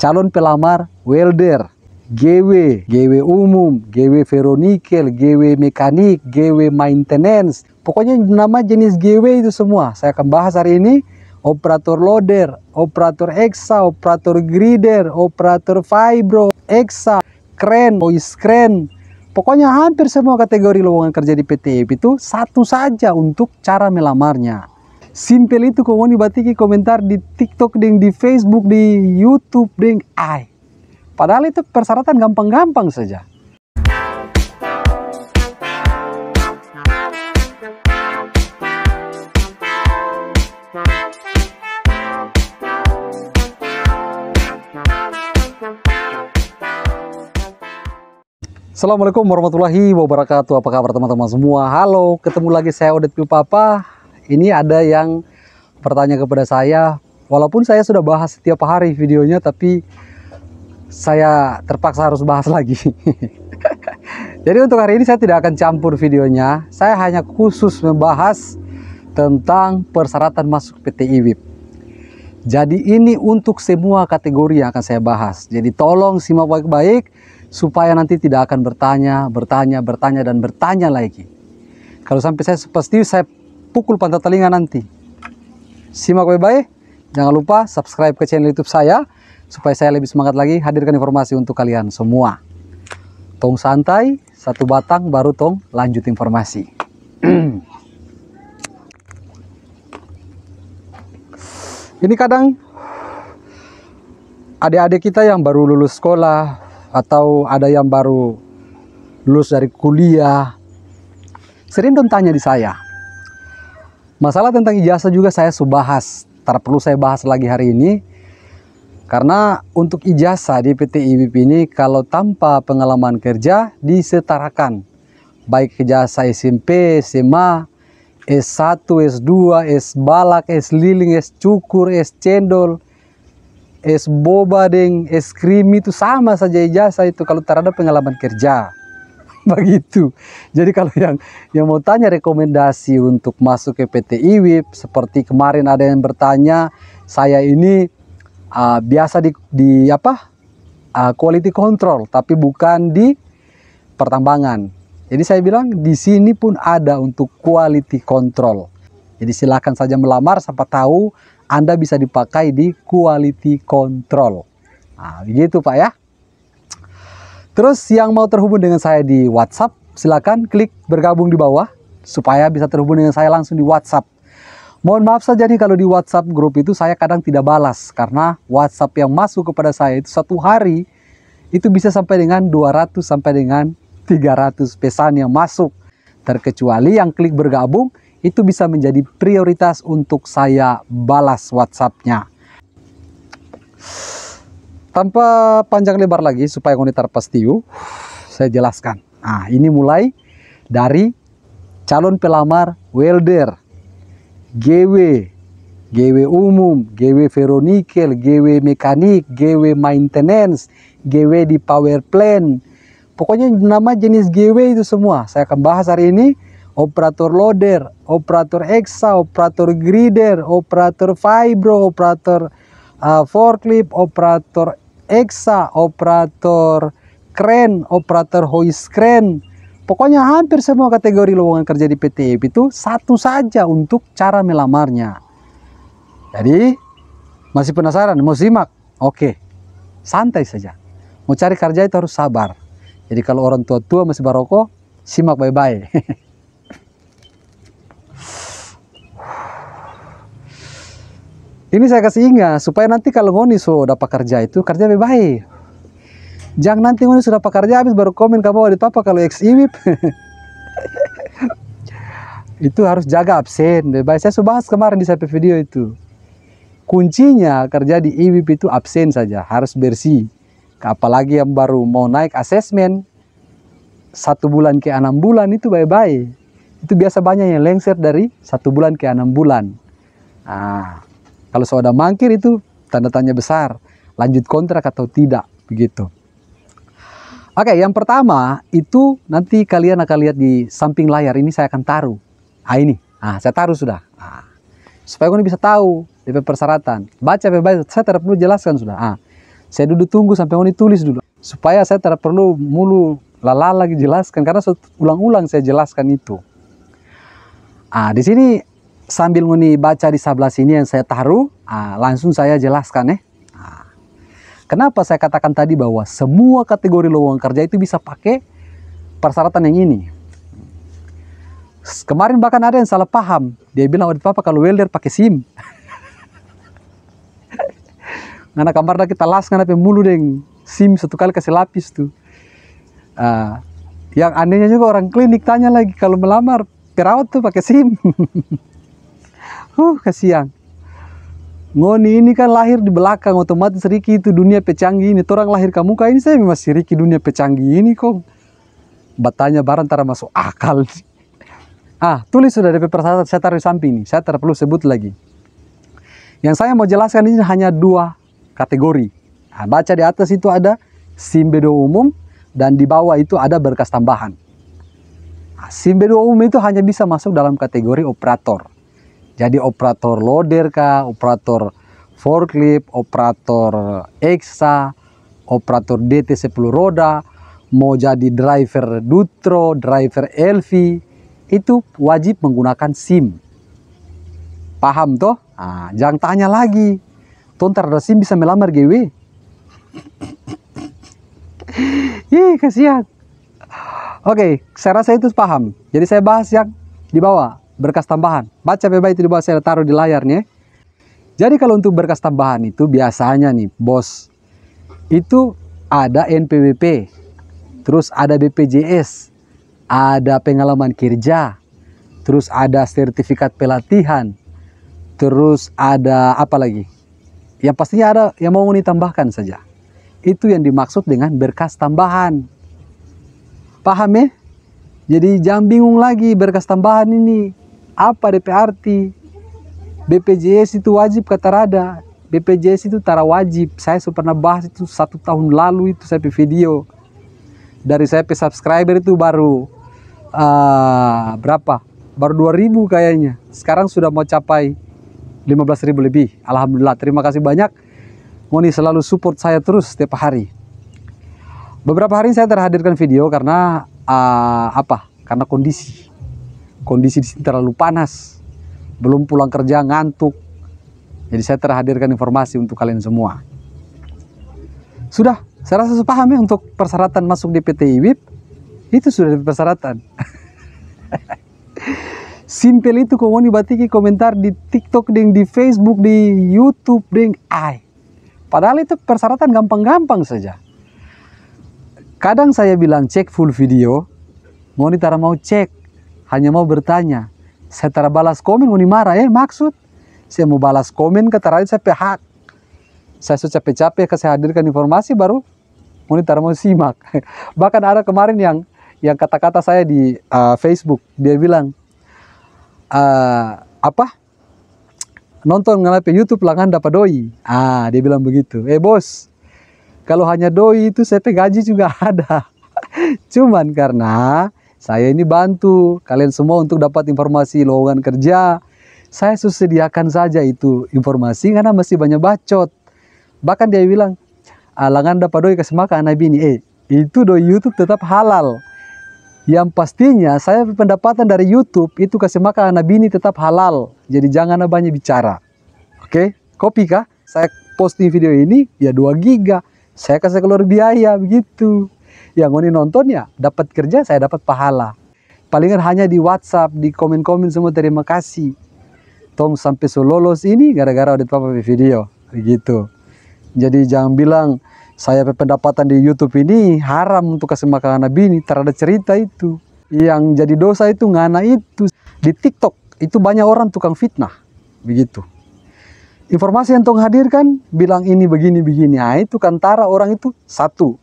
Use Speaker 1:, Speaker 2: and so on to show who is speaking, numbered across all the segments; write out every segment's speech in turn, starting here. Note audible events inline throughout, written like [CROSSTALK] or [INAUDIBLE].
Speaker 1: calon pelamar welder, GW, GW umum, GW veronikel, GW mekanik, GW maintenance. Pokoknya nama jenis GW itu semua. Saya akan bahas hari ini operator loader, operator eksa, operator grider, operator fibro, eksa, kren, voice kren. Pokoknya hampir semua kategori lowongan kerja di PTIP itu satu saja untuk cara melamarnya. Simpel itu kau nih batiki komentar di TikTok ding, di Facebook, di YouTube ding, ai. Padahal itu persyaratan gampang-gampang saja. Assalamualaikum warahmatullahi wabarakatuh. Apa kabar teman-teman semua? Halo, ketemu lagi saya Odet Papa ini ada yang bertanya kepada saya, walaupun saya sudah bahas setiap hari videonya, tapi saya terpaksa harus bahas [LAUGHS] lagi. Jadi untuk hari ini saya tidak akan campur videonya, saya hanya khusus membahas tentang persyaratan masuk PT IWIP. Jadi ini untuk semua kategori yang akan saya bahas. Jadi tolong simak baik-baik supaya nanti tidak akan bertanya, bertanya, bertanya dan bertanya lagi. Kalau sampai saya pasti saya pukul pantat telinga nanti. Simak baik-baik. Jangan lupa subscribe ke channel YouTube saya supaya saya lebih semangat lagi hadirkan informasi untuk kalian semua. Tong santai, satu batang baru tong lanjut informasi. [CLEARS THROAT] Ini kadang adik-adik kita yang baru lulus sekolah atau ada yang baru lulus dari kuliah sering dong tanya di saya Masalah tentang ijazah juga saya subahas, tak perlu saya bahas lagi hari ini. Karena untuk ijazah di PT IBP ini kalau tanpa pengalaman kerja disetarakan. Baik ijazah SMP, SMA, S1, S2, S balak, S liling, S cukur, S cendol, S boba deng S krim itu sama saja ijazah itu kalau tak ada pengalaman kerja [LAUGHS] begitu. Jadi kalau yang yang mau tanya rekomendasi untuk masuk ke PT IWIP seperti kemarin ada yang bertanya, saya ini uh, biasa di di apa? Uh, quality control tapi bukan di pertambangan. Jadi saya bilang di sini pun ada untuk quality control. Jadi silahkan saja melamar siapa tahu Anda bisa dipakai di quality control. Nah, begitu Pak ya. Terus yang mau terhubung dengan saya di WhatsApp, silakan klik bergabung di bawah supaya bisa terhubung dengan saya langsung di WhatsApp. Mohon maaf saja nih kalau di WhatsApp grup itu saya kadang tidak balas karena WhatsApp yang masuk kepada saya itu satu hari itu bisa sampai dengan 200 sampai dengan 300 pesan yang masuk. Terkecuali yang klik bergabung itu bisa menjadi prioritas untuk saya balas WhatsAppnya tanpa panjang lebar lagi supaya kondisi terpastiu, saya jelaskan nah ini mulai dari calon pelamar welder GW GW umum, GW veronikel, GW mekanik, GW maintenance, GW di power plant. Pokoknya nama jenis GW itu semua. Saya akan bahas hari ini operator loader, operator exa, operator grider, operator fibro, operator uh, forklift, operator eksa, operator kren, operator hoist kren. Pokoknya hampir semua kategori lowongan kerja di PTIP e itu satu saja untuk cara melamarnya. Jadi, masih penasaran? Mau simak? Oke, santai saja. Mau cari kerja itu harus sabar. Jadi kalau orang tua-tua masih baroko simak baik-baik. [LAUGHS] Ini saya kasih ingat supaya nanti kalau ngoni sudah dapat kerja itu kerja lebih baik. Jangan nanti ngoni sudah dapat kerja habis baru komen kamu adik apa kalau ex iwip. [LAUGHS] itu harus jaga absen. Lebih baik saya sudah bahas kemarin di saya video itu. Kuncinya kerja di iwip itu absen saja, harus bersih. Apalagi yang baru mau naik asesmen satu bulan ke enam bulan itu bye-bye. Itu biasa banyak yang lengser dari satu bulan ke enam bulan. Ah, kalau sudah mangkir itu tanda tanya besar, lanjut kontrak atau tidak begitu. Oke, yang pertama itu nanti kalian akan lihat di samping layar ini saya akan taruh. Ah ini, ah saya taruh sudah. Ah. Supaya kalian bisa tahu DP persyaratan. Baca bebas, saya tidak perlu jelaskan sudah. Ah. Saya duduk tunggu sampai kalian tulis dulu. Supaya saya tidak perlu mulu lala lagi jelaskan karena ulang-ulang saya jelaskan itu. Ah, di sini sambil nguni baca di sebelah sini yang saya taruh, nah, langsung saya jelaskan ya. Nah, kenapa saya katakan tadi bahwa semua kategori lowongan kerja itu bisa pakai persyaratan yang ini. Kemarin bahkan ada yang salah paham. Dia bilang, oh, apa Papa kalau welder pakai SIM." [LAUGHS] Karena kamar kita las ngana mulu deng SIM satu kali kasih lapis tuh. Uh, yang anehnya juga orang klinik tanya lagi kalau melamar perawat tuh pakai SIM. [LAUGHS] Huh, kasihan. Ngoni ini kan lahir di belakang otomatis Riki itu dunia pecanggi ini. Torang lahir kamu kayak ini saya masih Riki dunia pecanggi ini kok. Batanya barang tara masuk akal. [LAUGHS] Ah, tulis sudah DP persyaratan saya taruh di samping ini. Saya tidak perlu sebut lagi. Yang saya mau jelaskan ini hanya dua kategori. Nah, baca di atas itu ada simbedo umum dan di bawah itu ada berkas tambahan. Nah, simbedo umum itu hanya bisa masuk dalam kategori operator. Jadi operator loader kah, operator forklift, operator eksa, operator DT 10 roda, mau jadi driver Dutro, driver LV, itu wajib menggunakan SIM. Paham toh? Nah, jangan tanya lagi. Tontar ada SIM bisa melamar GW. [LAUGHS] Ih, kasihan. Oke, saya rasa itu paham. Jadi saya bahas yang di bawah berkas tambahan. Baca beba itu di bawah saya taruh di layarnya. Jadi kalau untuk berkas tambahan itu biasanya nih bos, itu ada NPWP, terus ada BPJS, ada pengalaman kerja, terus ada sertifikat pelatihan, terus ada apa lagi? Yang pastinya ada yang mau ditambahkan saja. Itu yang dimaksud dengan berkas tambahan. Paham ya? Jadi jangan bingung lagi berkas tambahan ini apa DP arti BPJS itu wajib kata Rada BPJS itu tara wajib saya sudah pernah bahas itu satu tahun lalu itu saya video dari saya pe subscriber itu baru uh, berapa baru 2000 kayaknya sekarang sudah mau capai 15.000 lebih Alhamdulillah terima kasih banyak Moni selalu support saya terus setiap hari beberapa hari saya terhadirkan video karena uh, apa karena kondisi kondisi di sini terlalu panas, belum pulang kerja ngantuk. Jadi saya terhadirkan informasi untuk kalian semua. Sudah, saya rasa paham ya untuk persyaratan masuk di PT IWIP. Itu sudah di persyaratan. [LAUGHS] Simpel itu kamu dibatiki komentar di TikTok ding, di Facebook, di YouTube ding, ai. Padahal itu persyaratan gampang-gampang saja. Kadang saya bilang cek full video, mau mau cek hanya mau bertanya. Saya tara balas komen, uni marah, eh maksud? Saya mau balas komen, kata saya pihak. Saya sudah capek-capek, saya hadirkan informasi baru, uni tara mau simak. [LAUGHS] Bahkan ada kemarin yang yang kata-kata saya di uh, Facebook, dia bilang, uh, apa? Nonton ngalapi YouTube langan dapat doi. Ah, dia bilang begitu. Eh bos, kalau hanya doi itu saya pegaji juga [LAUGHS] ada. Cuman karena saya ini bantu kalian semua untuk dapat informasi lowongan kerja. Saya sediakan saja itu informasi karena masih banyak bacot. Bahkan dia bilang, alangan dapat doi makan anak bini. Eh, itu doi YouTube tetap halal. Yang pastinya saya pendapatan dari YouTube itu makan anak bini tetap halal. Jadi jangan banyak bicara. Oke, kopi kah? Saya posting video ini ya 2 giga. Saya kasih keluar biaya begitu yang ini nonton ya dapat kerja saya dapat pahala palingan hanya di WhatsApp di komen-komen semua terima kasih tong sampai selolos ini gara-gara audit papa video begitu jadi jangan bilang saya pendapatan di YouTube ini haram untuk kasih makan anak bini terhadap cerita itu yang jadi dosa itu ngana itu di TikTok itu banyak orang tukang fitnah begitu informasi yang tong hadirkan bilang ini begini begini nah itu kantara orang itu satu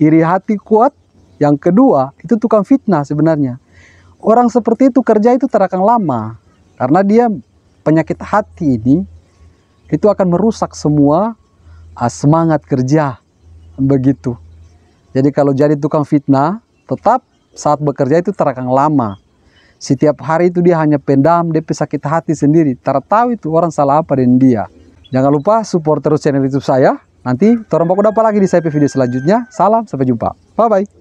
Speaker 1: iri hati kuat, yang kedua itu tukang fitnah sebenarnya. Orang seperti itu kerja itu terakan lama karena dia penyakit hati ini itu akan merusak semua uh, semangat kerja begitu. Jadi kalau jadi tukang fitnah, tetap saat bekerja itu terakan lama. Setiap hari itu dia hanya pendam, dia sakit hati sendiri. Tertahu itu orang salah apa dengan dia. Jangan lupa support terus channel YouTube saya. Nanti Torompak Kuda apa lagi di saya video selanjutnya. Salam, sampai jumpa. Bye-bye.